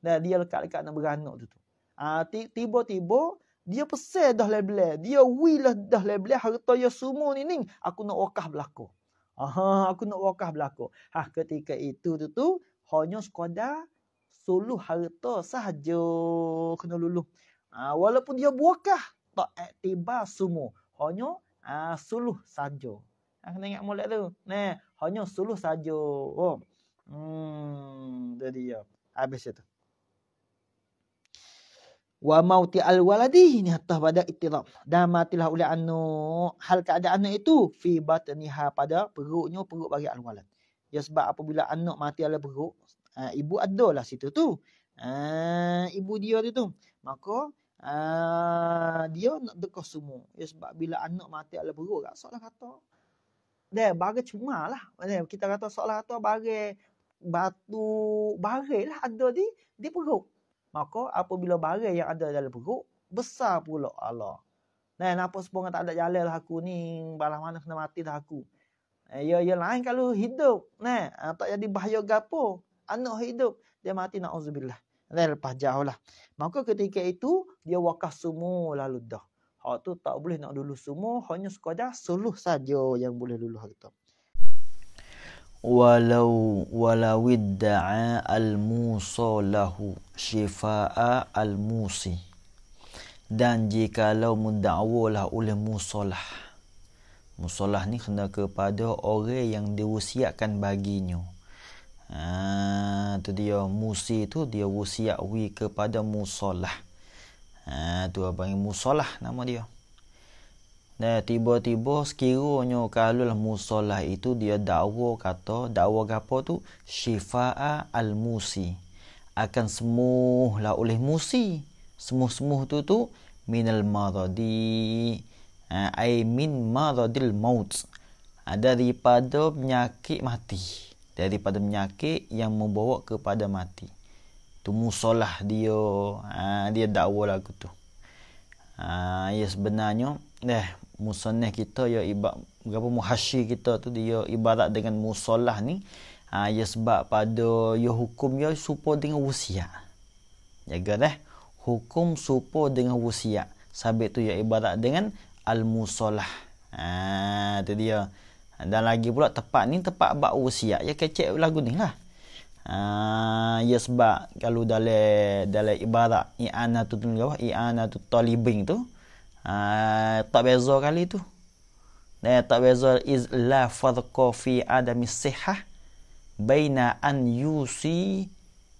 dan dia lekat-lekat nak beranak tu tu ah tiba-tiba dia pesel dah lebel dia wilah dah lebel harta yang semua ni ning aku nak wakaf belakang Aha, aku nak wakaf berlaku. Ha, ketika itu tu tu hanya sekadar suluh harta sahaja kena lulu. Ha, ah, walaupun dia buakah tak tiba semua. Hanya ah, ha, suluh sahaja. Ha, kena ingat mulut tu. Nah, hanya suluh sahaja. Oh. Hmm, jadi dia. Habis itu wa mauti al waladi ini hatta pada itiraf dan matilah oleh anak hal keadaan anak itu fi batniha pada perutnya perut bagi al walad ya sebab apabila anak mati oleh perut ha, ibu adalah situ tu ha, ibu dia tu tu maka ha, dia nak dekah semua ya sebab bila anak mati oleh perut salah kata dia bagai cuma lah. Kita kata salah kata bagai batu, bagai lah ada di, di perut. Maka apabila barang yang ada dalam perut, besar pula Allah. Nah, kenapa sepuluh tak ada jalan lah aku ni, balas mana kena mati dah aku. Eh, ya, ya lain kalau hidup, nah, ah, tak jadi bahaya gapo. Anak hidup, dia mati nak uzubillah. Nah, lepas jauh lah. Maka ketika itu, dia wakah semua lalu dah. Hak tu tak boleh nak dulu semua, hanya sekadar seluruh saja yang boleh dulu. Hak tu walau walau da'a al-musa lahu syifa'a al-musi dan jika jikalau mendakwalah oleh musalah musalah ni kena kepada orang yang diwasiatkan baginya ha tu dia musi tu dia wasiat kepada musalah ha tu abang musalah nama dia Nah, tiba-tiba sekiranya kalau lah musolah itu dia dakwa kata, dakwa apa tu? Syifa'a al-musi. Akan semuh lah oleh musi. Semuh-semuh tu tu minal maradi. Uh, ah, I mean maradil maut. Ah, daripada penyakit mati. Daripada penyakit yang membawa kepada mati. Tu musolah dia. Uh, dia dakwa lagu tu. Uh, ya sebenarnya. Eh, musanneh kita ya ibab berapa muhashi kita tu dia ibarat dengan musolah ni ha, ya sebab pada ya hukum ya supo dengan usia jaga deh hukum supo dengan usia sabit tu ya ibarat dengan al musolah ha, tu dia dan lagi pula tempat ni tempat bak usia ya kecek lagu ni lah Uh, ya sebab kalau dalam dalam ibarat i'anatu tu i'anatu talibin tu, dale, tu ibarat, i'anatu tu ha, tak beza kali tu dan eh, tak beza is la fadqa fi adami sihah baina an yusi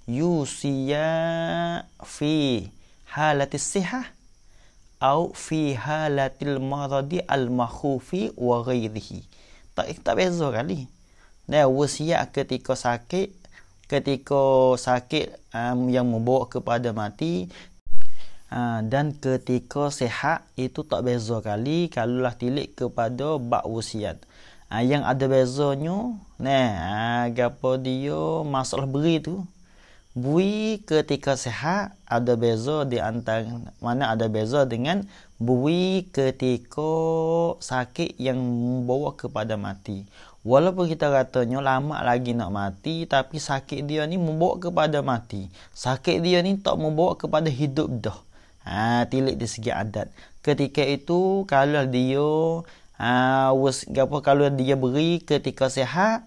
yusiya fi halati sihah atau fi halatil maradi al makhufi wa ghairihi tak tak beza kali dan eh, wasiat ketika sakit ketika sakit um, yang membawa kepada mati Ha, dan ketika sehat itu tak beza kali kalulah tilik kepada bak wasiat. Ha, yang ada bezanya ne agak ha, dia masalah beri tu. Bui ketika sehat ada beza di antara mana ada beza dengan bui ketika sakit yang membawa kepada mati. Walaupun kita katanya lama lagi nak mati tapi sakit dia ni membawa kepada mati. Sakit dia ni tak membawa kepada hidup dah ha, tilik di segi adat ketika itu kalau dia ha, was, apa kalau dia beri ketika sehat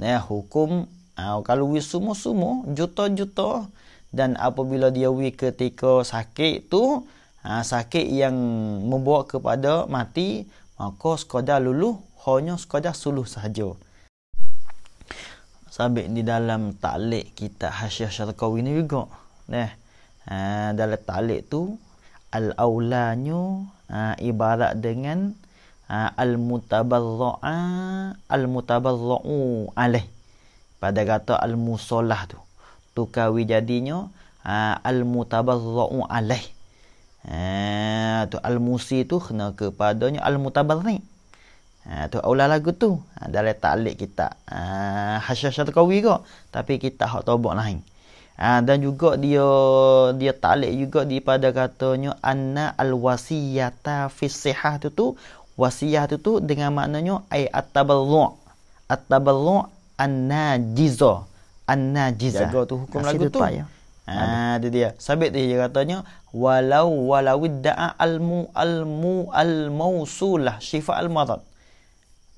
ya hukum ha, kalau wis sumo-sumo juta-juta dan apabila dia wi ketika sakit tu ha, sakit yang membawa kepada mati maka sekadar luluh hanya sekadar suluh sahaja sabit di dalam taklik kita hasyah syarqawi ni juga nah ha, dalam talik tu al-aulanyu ha, ah, ibarat dengan ha, al-mutabarra'a al-mutabarra'u alaih pada kata al-musolah tu tukawi jadinya ha, al-mutabarra'u alaih ha, tu al-musi tu kena kepadanya al-mutabarri ha, tu aula lagu tu ha, dalam talik kita ha, hasyah syarikawi kot tapi kita hak tobok lain Ha, dan juga dia dia talik juga di pada katanya anna al wasiyata fi sihah tu tu wasiyah tu tu dengan maknanya ai at-tabarru at-tabarru anna najiza anna najiza jaga tu hukum Kasih lagu tu, tu. Ya. ha tu dia sabit dia katanya walau walau da'a al-mu al-mu al-mausulah syifa al-madad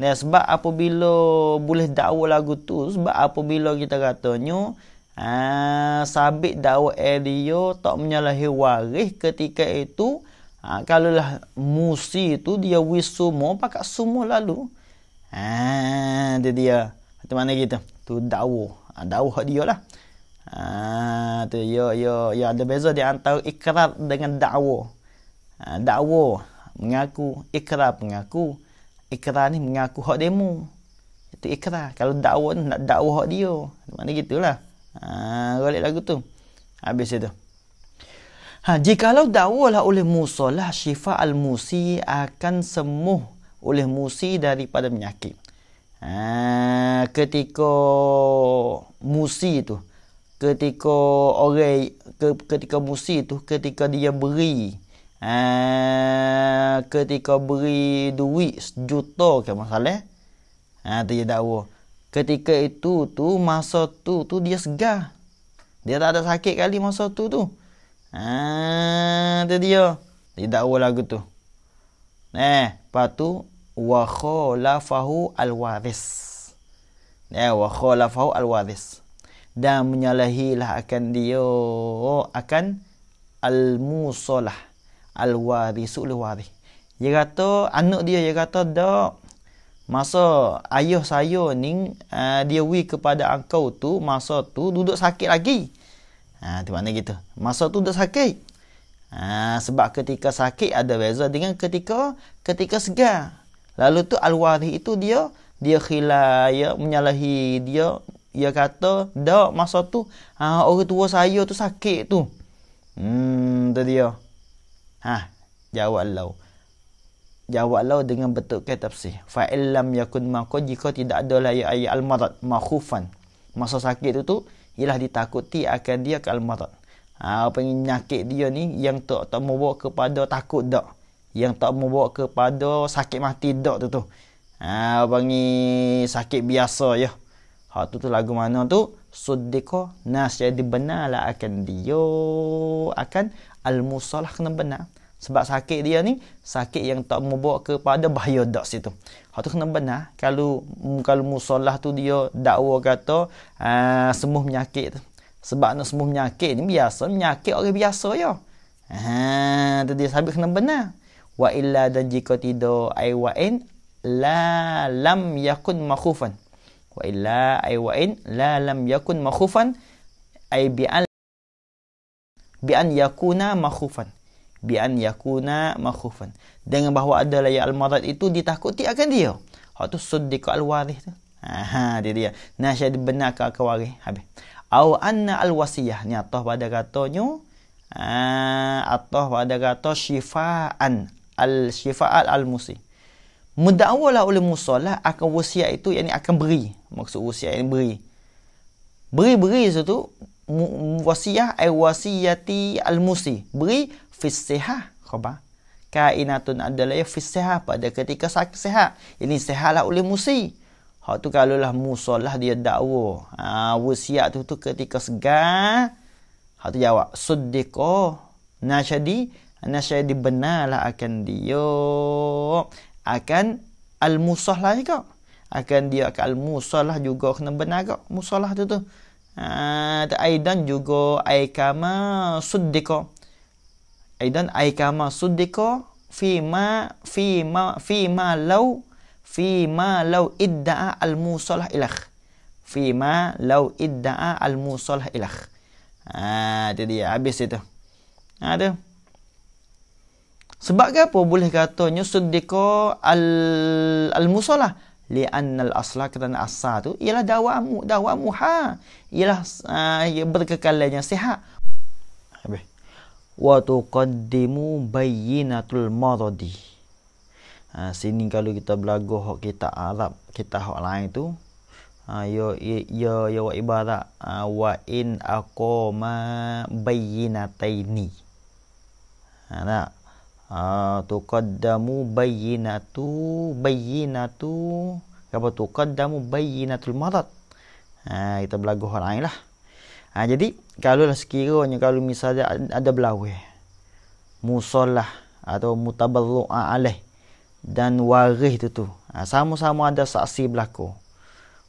ni sebab apabila boleh dakwa lagu tu sebab apabila kita katanya Ha, sabit dakwah Elio tak menyalahi waris ketika itu. Ha, kalaulah Musi itu dia wis sumo pakak sumo lalu. Ha, dia dia. Itu mana kita? Tu dakwah. Ha, dakwah dia lah. Ha, tu yo yo yo ada beza di antara ikrar dengan dakwah. Ha, dakwah mengaku, ikrar mengaku. Ikrar ni mengaku hak demo. Itu ikrar. Kalau dakwah nak dakwah hak dia. Mana gitulah. Ha, balik lagu tu. Habis itu. Ha, jikalau dakwalah oleh Musa lah syifa al-musi akan sembuh oleh musi daripada penyakit. Ha, ketika musi itu, ketika orang ke, ketika musi itu, ketika dia beri ha, ketika beri duit sejuta ke masalah. Ha, dia dakwah ketika itu tu masa tu tu dia segar. Dia tak ada sakit kali masa tu tu. Ha tu dia. Dia dakwa lagu tu. Eh, lepas tu wa khalafahu alwaris. Ya eh, wa khalafahu alwaris. Dan menyalahilah akan dia akan almusalah alwarisul waris. Dia kata anak dia dia kata dak masa ayah saya ni uh, dia wi kepada engkau tu masa tu duduk sakit lagi. Ha di mana gitu. Masa tu duduk sakit. Ha, sebab ketika sakit ada beza dengan ketika ketika segar. Lalu tu al-warith itu dia dia khilai ya, menyalahi dia ia kata dah masa tu ha, orang tua saya tu sakit tu. Hmm tu dia. Ha jawab Allah jawablah dengan betul ke tafsir fa illam yakun ma jika tidak ada la ya ayat al marad makhufan masa sakit tu tu ialah ditakuti akan dia ke al marad ha penyakit dia ni yang tak tak membawa kepada takut dak yang tak membawa kepada sakit mati dak tu tu ha bagi sakit biasa ya ha tu tu lagu mana tu Sudiko nas jadi benarlah akan dia akan al musalah kena benar sebab sakit dia ni, sakit yang tak membawa kepada bahaya dak situ. Hak tu kena benar. Kalau kalau musolah tu dia dakwa kata uh, ah, semua penyakit tu. Sebab nak semua penyakit ni biasa, penyakit orang biasa ya. Ha, tu dia sabit kena benar. Wa illa dan jika tidak ai la lam yakun makhufan. Wa illa ai la lam yakun makhufan ai bian an yakuna makhufan bi an yakuna makhufan dengan bahawa ada layak al-marad itu ditakuti akan dia hak tu suddiq al-warith tu ha dia dia nasyad benarkah ke waris habis au anna al-wasiyah ni atah pada katanya ah atah pada kata syifaan al-syifaat al-musi mudawalah oleh musallah akan wasiat itu yakni akan beri maksud wasiat ini beri beri-beri itu wasiah ai wasiyati al-musi beri fisihah khabar kainatun adalah ya fisihah pada ketika sakit sehat ini sehatlah oleh musi hak tu kalaulah musalah dia dakwa ha wasiat tu tu ketika segar hak tu jawab suddiqo nasyadi nasyadi benarlah akan dia akan al musallah juga akan dia akan al musallah juga kena benar juga musallah tu tu ha aidan juga ai kama suddiqo aidan ai kama suddiqa fi ma fi ma fi ma law fi ma law idda'a al musalah ilah, fi ma law idda'a al musalah ilah. ha tu dia habis itu ha tu sebab ke apa boleh katanya suddiqa al al musalah li annal asla kerana asal tu ialah dawamu dawamu ha ialah uh, ha, berkekalannya sihat wa tuqaddimu bayyinatul maradi ha, sini kalau kita belagu hak kita Arab kita hak lain tu ha, yo yo yo wa ibarat ha, wa in aqama bayyinataini ha nak ha, tuqaddamu bayyinatu bayyinatu apa tuqaddamu bayyinatul marad ha, kita belagu hak lain lah Ha, jadi kalau lah sekiranya kalau misalnya ada belawe musolah lah, atau mutaballu'a alaih dan waris tu tu ha, sama-sama ada saksi berlaku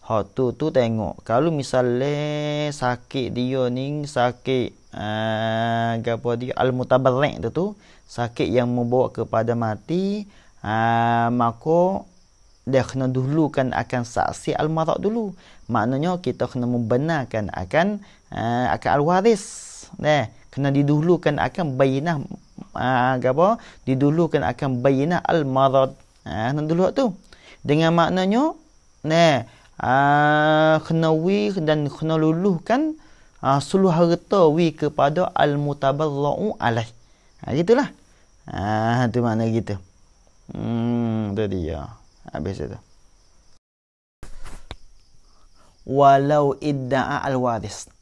Ha tu tu tengok kalau misalnya sakit dia ni sakit uh, ha, gapo dia al mutabarrik tu tu sakit yang membawa kepada mati uh, maka dia kena dulukan akan saksi al marak dulu maknanya kita kena membenarkan akan uh, ah, akan al-waris ne kena didulukan akan bayinah uh, ah, apa didulukan akan bayinah al-marad ha ah, uh, dulu tu dengan maknanya ne uh, kena wi dan kena luluhkan uh, seluruh harta wi kepada al-mutabarra'u alai ha uh, gitulah ah uh, tu makna gitu hmm tu dia habis itu walau idda'a al-waris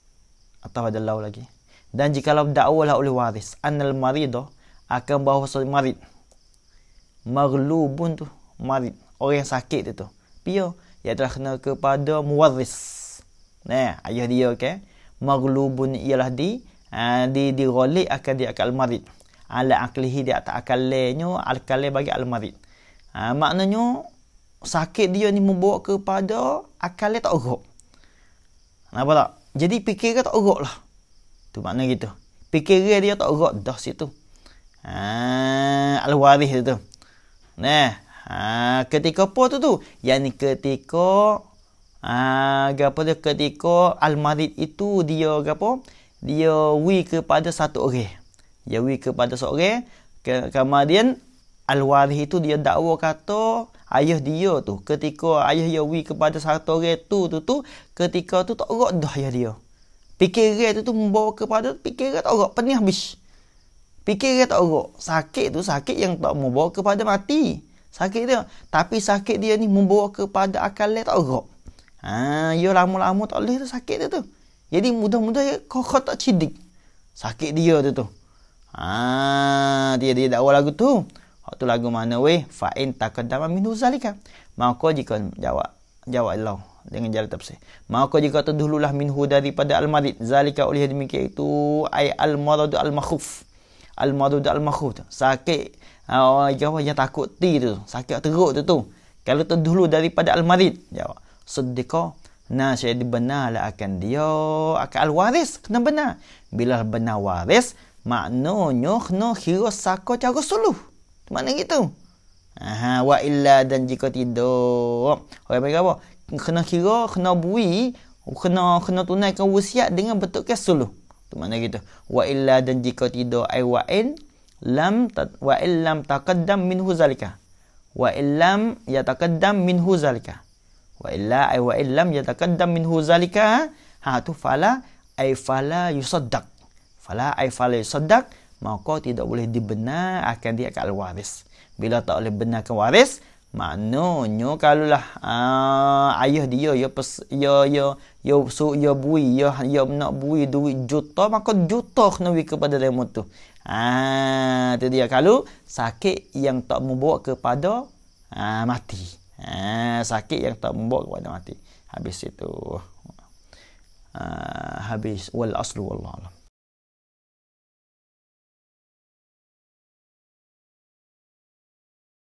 atau ada lau lagi. Dan jikalau dakwalah oleh waris, anal marido akan bawa sesuatu marid. Maglubun tu marid. Orang yang sakit itu. Pio, ia telah kena kepada muwaris. Nah, ayah dia, okay. Maglubun ialah di, ah, di di golik akan dia akal marid. Ala aklihi di atas akal lainnya, akal bagi al marid. Uh, maknanya, sakit dia ni membawa kepada akal tak ugup. Nampak tak? Jadi fikir tak erok lah. Tu makna gitu. Fikir dia tak erok dah situ. Ha, Al-Warih tu tu. Nah, ha, ketika apa tu tu? Yang ni ketika ha, gapo dia ketika Al-Marid itu dia gapo? Dia wi kepada satu orang. Dia wi kepada seorang ke kemudian Al-Warih itu dia dakwa kata ayah dia tu ketika ayah dia wi kepada satu orang tu tu tu ketika tu tak rok dah ayah dia fikiran tu tu membawa kepada fikiran tak rok penih habis fikiran tak rok sakit tu sakit yang tak membawa kepada mati sakit dia tapi sakit dia ni membawa kepada akal dia tak rok ha yo ya lama-lama tak boleh tu sakit dia tu jadi mudah-mudah kau, ya, kau tak cidik sakit dia tu tu ha dia dia dakwa lagu tu Hak tu lagu mana weh? Fa in taqaddama min zalika. Maka jika jawab jawab Allah dengan jalan tafsir. Maka jika terdululah minhu daripada al-madid zalika oleh demikian itu ai al-maradu al-makhuf. Al-maradu al-makhuf. Sakit ah, Oh, jawa yang takut ti tu. Sakit teruk tu tu. Kalau tu dulu daripada Al-Marid. Jawab. Sedika. Nah, saya dibenar lah akan dia. Akan Al-Waris. Kena benar. Bila benar waris. Maknanya kena hirus sako cara suluh. Mana gitu? Ha wa illa dan jika tidak. Orang panggil apa? Kena kira, kena bui, kena kena tunaikan wasiat dengan bentuk kasuluh. Tu mana gitu? Wa illa dan jika tidak ai wa in lam wa illam takadam min huzalika. Wa illam yataqaddam min huzalika. Wa illa ay wa illam yataqaddam min huzalika. Ha tu fala ay fala yusaddaq. Fala ay fala yusaddaq maka tidak boleh dibenar akan dia akan waris. Bila tak boleh benarkan waris, maknanya kalau lah uh, ah, ayah dia, ya pes, ya ya ya su, ya bui, ya ya nak bui duit juta, maka juta kena bagi kepada lemot ah, tu. Ah, uh, itu dia kalau sakit yang tak membawa kepada uh, mati. Ah, sakit yang tak membawa kepada mati. Habis itu. Uh, habis wal aslu wallah.